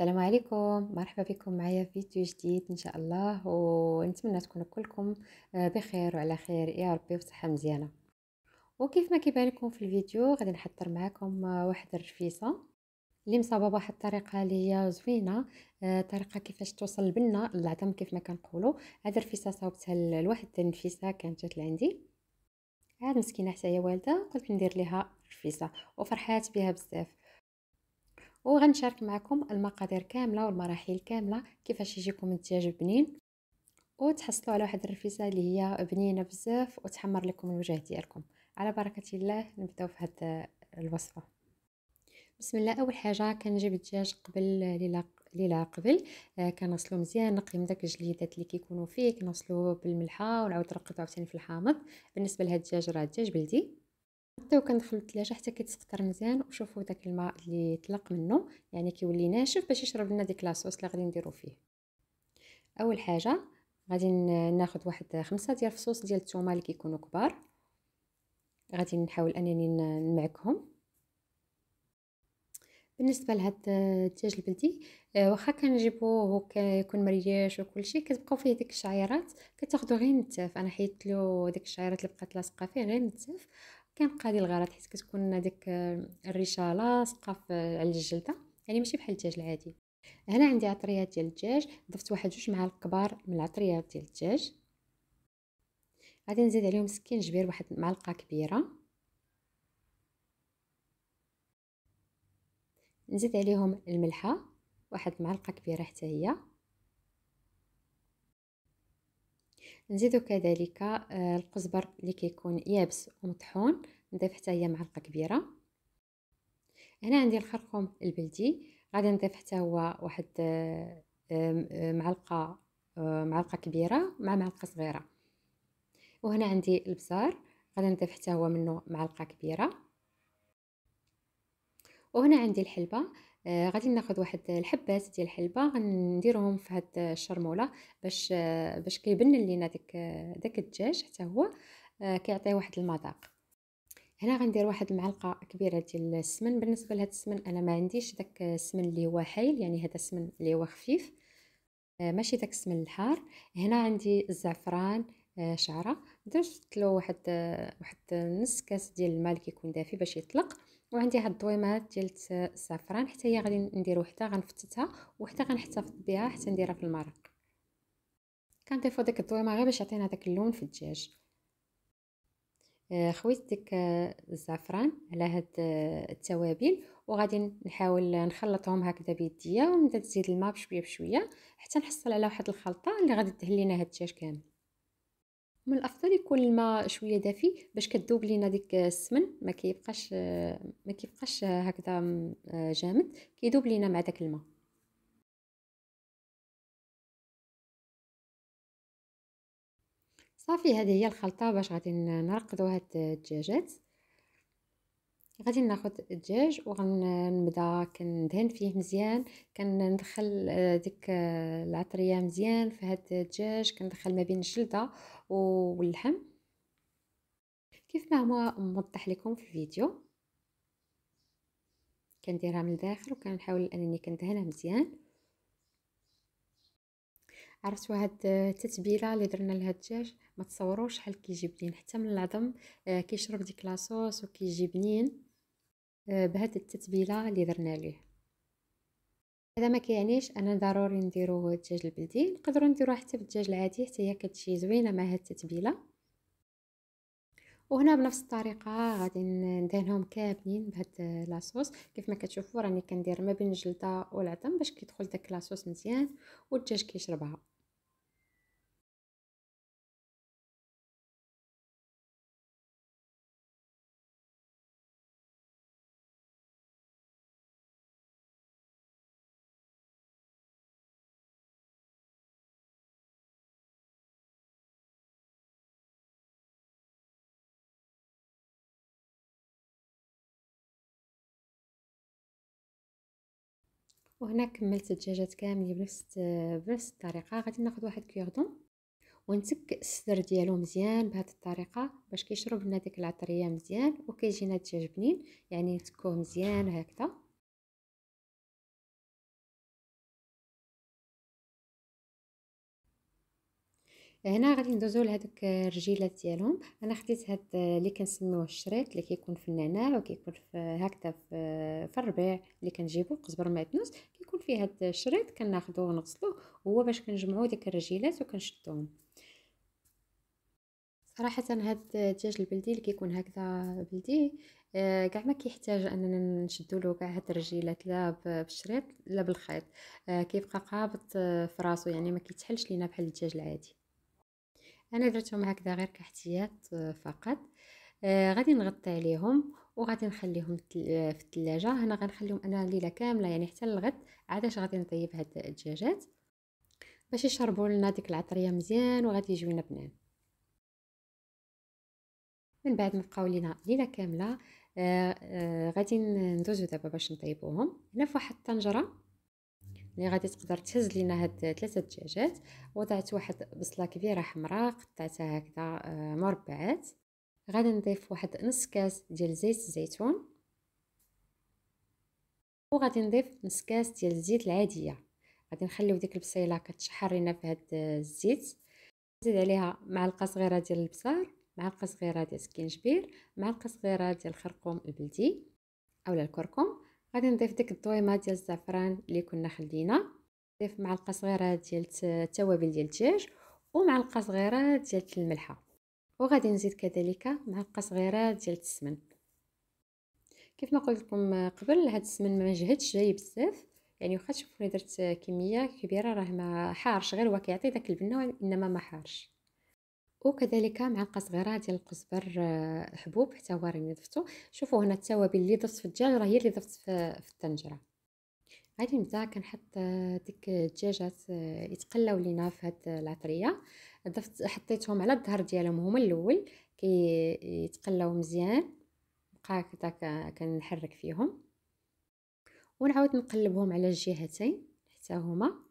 السلام عليكم مرحبا بكم معايا في فيديو جديد ان شاء الله ونتمنى تكونوا كلكم آه، بخير وعلى خير يا ربي وصحه مزيانه وكيف ما كيبان لكم في الفيديو غادي نحضر معكم آه، واحد الرفيسه اللي مصابه بواحد الطريقه اللي هي زوينه آه، طريقه كيفاش توصل بنا العظم كيف ما كنقولوا هاد الرفيسه صاوبتها لواحد النفيسه كانت جات لعندي عاد مسكينه حتى هي والده قلت ندير ليها رفيسه وفرحات بها بزاف وغنشارك معكم المقادير كامله والمراحل كامله كيفاش يجيكم الدجاج بنين وتحصلوا على واحد الرفيسه اللي هي بنينه بزاف وتحمر لكم الوجه ديالكم على بركه الله نبداو في هاد الوصفه بسم الله اول حاجه كنجيب الدجاج قبل ليله قبل آه كنغسلو مزيان نقي من داك الجليدات اللي كيكونوا فيه كنغسلوه بالملحه ونعاود نرقدو عاوتاني في الحامض بالنسبه لهاد الدجاج راه دجاج بلدي نبداو كندخلو الثلاجه حتى كيتسقطر مزيان وشوفوا داك الماء اللي طلق منه يعني كيولي ناشف باش يشرب لنا ديك لاصوص اللي غادي نديرو فيه اول حاجه غادي ناخذ واحد خمسة ديال الفصوص ديال الثومه اللي كيكونوا كبار غادي نحاول انني نمعكهم بالنسبه لهاد الدجاج البلدي آه، واخا كنجيبوه كيكون مرياش وكل شيء كتبقاو فيه ديك الشعيرات كتاخذوا غير نتاف انا حيدت له ديك الشعيرات اللي بقات لاصقه فيه غير نتاف كنقادي الغرض حيت كتكون ديك آه، الريشه لاصقه آه، على الجلده يعني ماشي بحال الدجاج العادي هنا عندي عطريات ديال الدجاج ضفت واحد جوج معالق كبار من العطريات ديال الدجاج غادي نزيد عليهم سكينجبير واحد معلقه كبيره نزيد عليهم الملحه واحد معلقه كبيره حتى هي نزيدو كذلك آه، القزبر اللي كيكون يابس ومطحون نضيف حتى هي معلقه كبيره هنا عندي الخرقوم البلدي غادي نضيف حتى هو واحد آه، آه، معلقه معلقه كبيره مع معلقه صغيره وهنا عندي البزار غادي نضيف حتى هو منه معلقه كبيره وهنا عندي الحلبه آه غادي ناخذ واحد الحبات ديال الحلبه غنديرهم في هاد الشرموله باش آه باش كيبن لينا داك داك الدجاج حتى هو آه كيعطيه واحد المذاق هنا غندير واحد المعلقه كبيره ديال السمن بالنسبه لهاد السمن انا ما عنديش داك السمن اللي هو حايل يعني هذا السمن اللي هو خفيف آه، ماشي داك السمن الحار هنا عندي الزعفران آه، شعره درت له واحد آه، واحد نص كاس ديال الماء اللي كيكون دافي باش يطلق وعندي هاد الضويمات ديال الزعفران حتى هي غادي ندير وحده غنفتتها وحده غنحتفظ بها حتى نديرها في المرق كنضيفو ديك الضويمه غير باش يعطينا داك اللون في الدجاج آه، خويت ديك آه، الزعفران على هاد آه، التوابل وغادي نحاول نخلطهم هكذا بيديا ونبدا تزيد الماء بشويه بشويه حتى نحصل على واحد الخلطه اللي غادي تدهن لينا هاد الدجاج كامل من الافضل يكون الماء شويه دافي باش كذوب لينا ديك السمن ما كيبقاش ما كيبقاش هكذا آه، جامد كيذوب لينا مع داك الماء صافي هذه هي الخلطه باش غادي نرقدوا هاد الدجاجات غادي ناخذ الدجاج وغنبدا كندهن فيه مزيان كندخل آه، ديك آه، العطريه مزيان في هاد الدجاج كندخل ما بين الجلده واللحم كيف ما هو موضح لكم في الفيديو كنديرها من الداخل وكنحاول انني كندهنها مزيان عرفتوا هاد التتبيله اللي درنا لهاد الدجاج ما تصوروش شحال كيجي بنين حتى من العظم آه، كيشرب ديك لاصوص وكيجي بنين آه، بهاد التتبيله اللي درنا ليه هذا ما كيعنيش انا ضروري نديرو الدجاج البلدي نقدروا نديروه حتى بالدجاج العادي حتى هي كتجي زوينه مع هاد التتبيله وهنا بنفس الطريقه غادي ندهنهم كاملين بهاد لاصوص كيف ما كتشوفوا راني كندير ما بين الجلده والعظم باش كيدخل داك لاصوص مزيان والدجاج كيشربها وهنا كملت الدجاجات كاملين بنفس بنفس الطريقه غادي ناخذ واحد كيردون ونسك الصدر ديالو مزيان بهذه الطريقه باش كيشرب لنا ديك العطريه مزيان وكيجينا الدجاج بنين يعني نتكوه مزيان هكذا هنا غادي ندوزو لهذوك الرجيلات ديالهم انا خديت هاد اللي كنسميوه الشريط اللي كيكون في النعناع وكيكون في هكذا في, في الربيع اللي كنجيبو قزبر معدنوس كيكون فيه هاد الشريط كناخذوه ونغسلوه هو باش كنجمعو ديك الرجيلات وكنشدوهم صراحه هاد الدجاج البلدي اللي كيكون هكذا بلدي آه، كاع ما كيحتاج اننا نشدو له كاع هاد الرجيلات لا بالشريط لا بالخيط آه، كيبقى قابط آه، في راسو يعني ما كيتحلش لينا بحال الدجاج العادي انا درتهم هكذا غير كاحتياط آه، فقط آه، غادي نغطي عليهم وغادي نخليهم في الثلاجه آه، هنا غنخليهم انا ليله كامله يعني حتى الغد عاداش غادي نطيب هاد الدجاجات باش يشربوا لنا ديك العطريه مزيان وغادي يجيونا بنان من بعد ما بقاو لينا ليله كامله آه آه غادي ندوزو دابا باش نطيبوهم هنا فواحد الطنجره يعني غادي تقدر تهز لينا هاد ثلاثه دجاجات وضعت واحد بصله كبيره حمراء قطعتها هكذا آه، مربعات غادي نضيف واحد نص كاس ديال زيت الزيتون وغادي نضيف نص كاس ديال الزيت العاديه غادي نخليو ديك البصيله كتشحر لينا في هاد الزيت نزيد عليها معلقه صغيره ديال البزار معلقه صغيره ديال سكينجبير معلقه صغيره ديال الخرقوم البلدي اولا الكركم غادي نضيف ديك الطويمه ديال الزعفران اللي كنا خلينا نضيف معلقه صغيره ديال التوابل ديال الدجاج ومعلقه صغيره ديال الملحه وغادي نزيد كذلك معلقه صغيره ديال السمن كيف ما قلت لكم قبل هاد السمن ما جهدش جاي بزاف يعني واخا تشوفوني درت كميه كبيره راه ما حارش غير هو كيعطي داك البنه انما ما حارش وكذلك معلقه صغيره ديال القزبر آه، حبوب حتى هو راني ضفتو شوفوا هنا التوابل اللي ضفت في الدجاج راه هي اللي ضفت في الطنجره غادي نبدا كنحط آه، ديك الدجاجات آه، يتقلاو لينا في هاد العطريه ضفت حطيتهم على الظهر ديالهم هما الاول كي يتقلاو مزيان بقى كدا كنحرك فيهم ونعاود نقلبهم على الجهتين حتى هما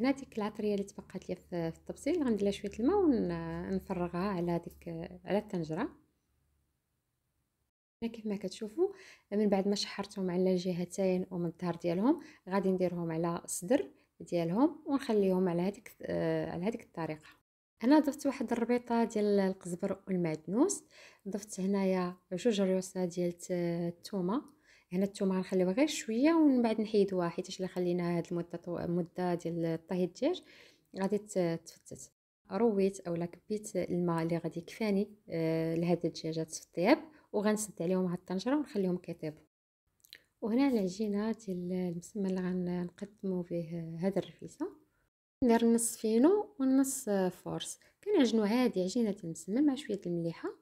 هنا ديك العطريه اللي تبقات لي في الطبسيل غندير لها شويه الماء ونفرغها على هذيك على الطنجره هنا كيف ما كتشوفوا من بعد ما شحرتهم على الجهتين ومن الظهر ديالهم غادي نديرهم على الصدر ديالهم ونخليهم على هذيك آه، على هذيك الطريقه انا ضفت واحد الربيطه ديال القزبر والمعدنوس ضفت هنايا جوج ريوسه ديال الثومه هنا الثومه غنخليوها غير شويه ومن بعد نحيدوها حيت الا خلينا هاد المده طو... مده ديال طهي الدجاج غادي تفتت رويت اولا كبيت الماء اللي غادي يكفاني آه لهاد الدجاجات في الطياب وغنسد عليهم هاد الطنجره ونخليهم كيطيبوا وهنا العجينه ديال المسمى اللي غنقدموا به هاد الرفيسه ندير نص فينو ونص آه، فورس كنعجنو عادي عجينه المسمى مع شويه المليحه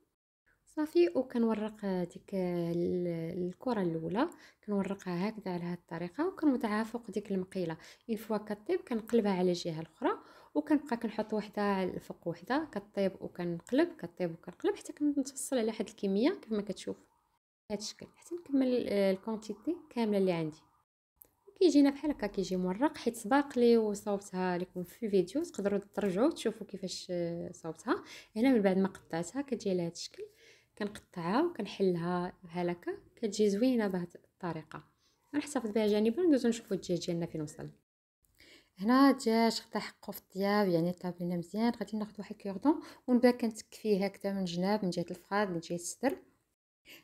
صافي وكنورق ديك الكره الاولى كنورقها هكذا على هذه الطريقه وكنوضعها فوق ديك المقيله اين فوا كطيب كنقلبها على الجهه الاخرى وكنبقى كنحط وحده فوق وحده كطيب وكنقلب كطيب وكنقلب حتى كنتوصل على واحد الكميه كما كتشوف بهذا الشكل حتى نكمل آه، الكونتيتي كامله اللي عندي كيجينا بحال هكا كيجي مورق حيت سباق لي وصوبتها لكم في الفيديو تقدروا ترجعوا تشوفوا كيفاش آه، صوبتها هنا من بعد ما قطعتها كتجي على هذا الشكل كنقطعها وكنحلها هلكة كتجي زوينه بهاد الطريقه غنحتفظ بها جانبا وندوزو نشوفو الدجاج ديالنا فين وصل هنا الدجاج خدا حقو في الطياب يعني طاب لينا مزيان غادي ناخد واحد كيغدون ونبدا كنتك فيه هكدا من جناب من جهه الفخاد من جهه الصدر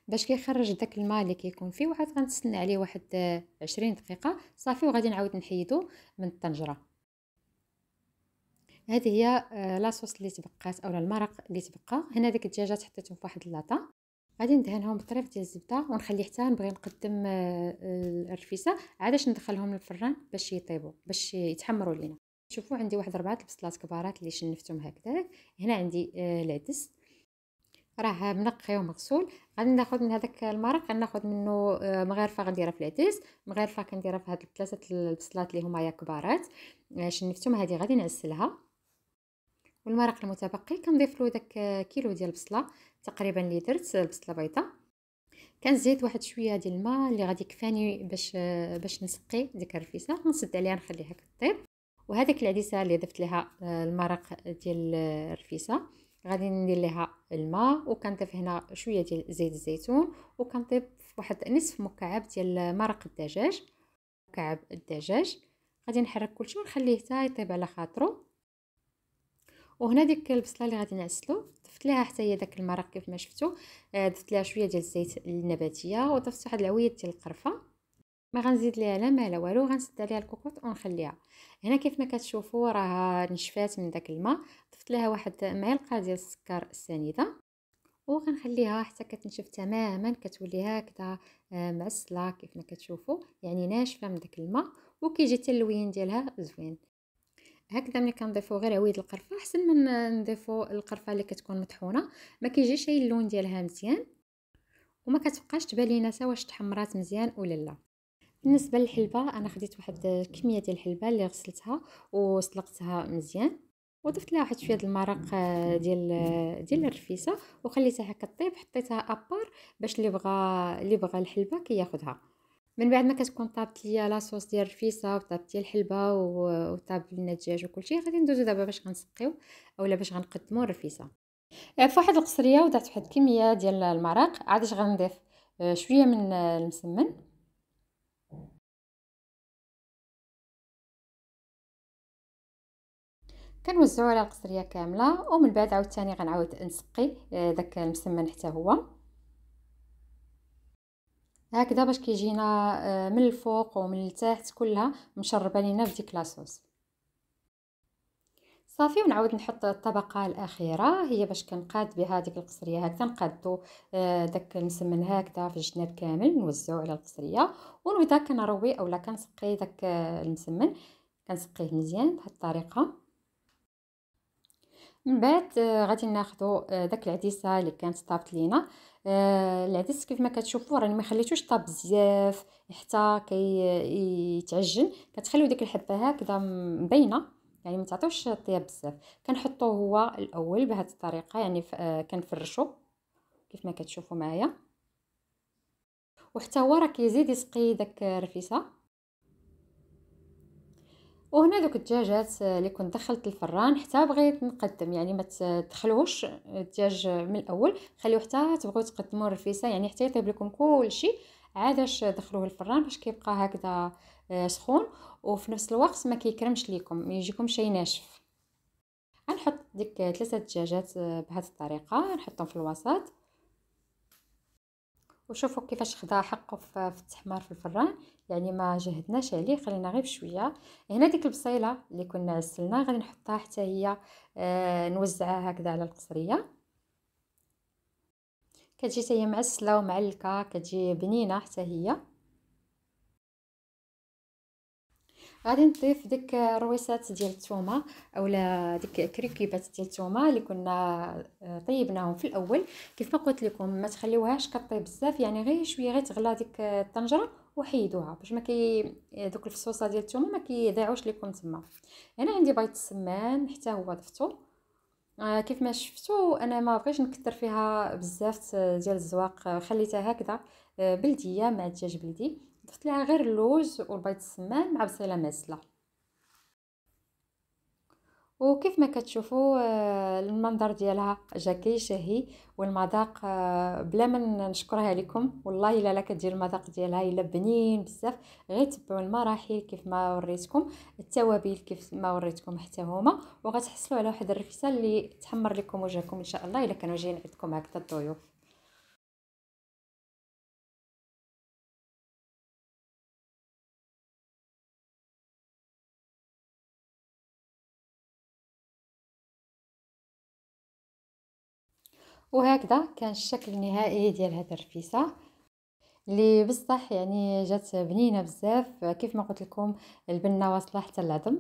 باش كيخرج داك الماء اللي كيكون فيه وعاد غنتسنى عليه واحد عشرين دقيقه صافي وغادي نعاود نحيدو من الطنجره هذه هي آه، لاصوص اللي تبقات اولا المرق اللي تبقى هنا ديك الدجاجات حطيتهم في واحد اللاطه غادي ندهنهم بطريف ديال الزبده ونخلي حتى نبغي نقدم آه، الرفيسه عاداش ندخلهم للفران باش يطيبوا باش يتحمروا لينا شوفوا عندي واحد ربعه البصلات كبارات اللي شنفتهم هكذاك هنا عندي آه، العدس راه منقي ومغسول غادي ناخذ من هذاك المرق ناخذ منه مغرفه غنديرها في العدس مغرفه كنديرها في هاد ثلاثه البصلات اللي هما يا كبارات شنفتهم هذه غادي نعسلها والمرق المتبقي كنضيف له داك كيلو ديال البصله تقريبا اللي درت البصله بيضاء كنزيد واحد شويه ديال الماء اللي غادي يكفاني باش باش نسقي ديك الرفيسه نسد عليها نخليها كطيب وهذاك العدسه اللي ضفت لها آه، المرق ديال الرفيسه غادي ندير لها الماء وكنضيف هنا شويه ديال زيت الزيتون وكنضيف واحد نصف مكعب ديال مرق الدجاج مكعب الدجاج غادي نحرك كلشي ونخليه حتى يطيب على خاطرو وهنا ديك البصله اللي غادي نعسلو ضفت ليها حتى هي داك المرق كيف ما شفتو آه، ضفت ليها شويه ديال الزيت النباتيه وضفت واحد العويه ديال القرفه ما غنزيد ليها لا ما لا والو غنسد عليها الكوكوط ونخليها هنا كيف ما كتشوفوا راه نشفات من داك الماء ضفت لها واحد معلقه ديال السكر السنيده وغنخليها حتى كتنشف تماما كتولي هكذا آه، معسله كيف ما كتشوفوا يعني ناشفه من داك الماء وكيجي حتى اللوين ديالها زوين هكذا ملي كنضيفو غير عويد القرفه احسن من نضيفو القرفه اللي كتكون مطحونه ما كيجيش اي اللون ديالها مزيان وما كتبقاش تبان لينا حتى واش تحمرات مزيان ولا لا بالنسبه للحلبه انا خديت واحد الكميه ديال الحلبه اللي غسلتها وسلقتها مزيان وضفت لها واحد شويه المرق آه، ديال آه، ديال الرفيسه وخليتها هكا طيب حطيتها ابار باش اللي بغى اللي بغى الحلبه كياخذها كي من بعد ما كتكون طابت ليا لاصوص ديال الرفيسه وطابت ليا الحلبه وطاب لنا الدجاج وكلشي غادي ندوزو دابا باش غنسقيو اولا باش غنقدمو الرفيسه آه، في واحد القصريه وضعت واحد الكميه ديال المرق عاد غنضيف آه، شويه من المسمن كنوزعو على القصريه كامله ومن بعد عاوتاني غنعاود نسقي آه، داك المسمن حتى هو هكذا باش كيجينا آه، من الفوق ومن التحت كلها مشربه لينا بديك لاصوص صافي ونعاود نحط الطبقه الاخيره هي باش كنقاد بها ديك القصريه هكذا نقادو آه، داك المسمن هكذا في الجناب كامل نوزعو على القصريه ونبدا كنروي اولا كنسقي داك آه، المسمن كنسقيه مزيان بهاد الطريقه من بعد غادي ناخذ داك العديسه اللي كانت طابت لينا آه العدس كيف ما كتشوفوا راني ما خليتوش طاب بزاف حتى كيتعجن كتخليو ديك الحبه هكذا مبينه يعني ما تعطيوش طياب بزاف كنحطوه هو الاول بهذه الطريقه يعني آه، كنفرشو كيف ما كتشوفوا معايا وحتى هو راه كيزيد يسقي داك الرفيسه وهنا دوك الدجاجات اللي كنت دخلت الفران حتى بغيت نقدم يعني ما تدخلوش الدجاج من الاول خليو حتى تبغيو تقدموا الرفيسه يعني حتى يطيب لكم كلشي عاداش دخلوه الفران باش كيبقى هكذا آه، سخون وفي نفس الوقت ما كيكرمش ليكم ما يجيكم شي ناشف غنحط ديك ثلاثه دجاجات آه، بهذه الطريقه نحطهم في الوسط وشوفوا كيفاش خدا حقه في التحمار في الفران يعني ما جهدناش عليه خلينا غير بشويه هنا ديك البصيله اللي كنا عسلنا غادي نحطها حتى هي آه نوزعها هكذا على القصريه كتجي حتى هي معسله ومعلكه كتجي بنينه حتى هي غادي نضيف ديك رويسات ديال الثومه اولا ديك كريكيبات ديال الثومه اللي كنا آه، طيبناهم في الاول كيف ما قلت لكم ما تخليوهاش كطيب بزاف يعني غير شويه غير تغلى ديك الطنجره وحيدوها باش ما كي آه، دوك الفصوصه ديال الثومه ما كيضيعوش لكم تما انا عندي بيض السمان حتى هو ضفتو آه كيف ما شفتوا انا ما بغيتش نكثر فيها بزاف آه، ديال الزواق خليتها هكذا بلديه مع دجاج بلدي ضفت ليها غير اللوز والبيض السمان مع بصيله ماسله وكيف ما كتشوفوا آه، المنظر ديالها جا كيشهي والمذاق آه، بلا ما نشكرها لكم والله الا لا كدير المذاق ديالها الا بنين بزاف غير تبعوا المراحل كيف ما وريتكم التوابل كيف ما وريتكم حتى هما وغتحصلوا على واحد الرفسه اللي تحمر لكم وجهكم ان شاء الله الا كانوا جايين عندكم هكذا الضيوف وهكذا كان الشكل النهائي ديال هاد الرفيسه اللي بصح يعني جات بنينه بزاف كيف ما قلت لكم البنه واصله حتى العظم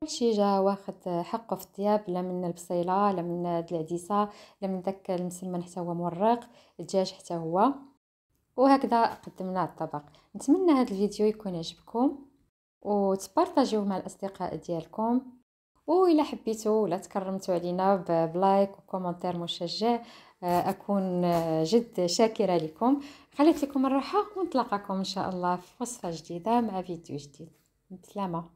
كلشي جا واخد حقه في الثياب لا من البصيله لا من العديسه لا من داك المسمن حتى هو مورق الدجاج حتى هو وهكذا قدمنا الطبق نتمنى هذا الفيديو يكون عجبكم وتبارطاجيوه مع الاصدقاء ديالكم والا حبيتو ولا تكرمتوا علينا بلايك وكومنتير مشجع آه، اكون آه، جد شاكره لكم خليت لكم الراحه ونتلاقاكم ان شاء الله في وصفه جديده مع فيديو جديد سلامه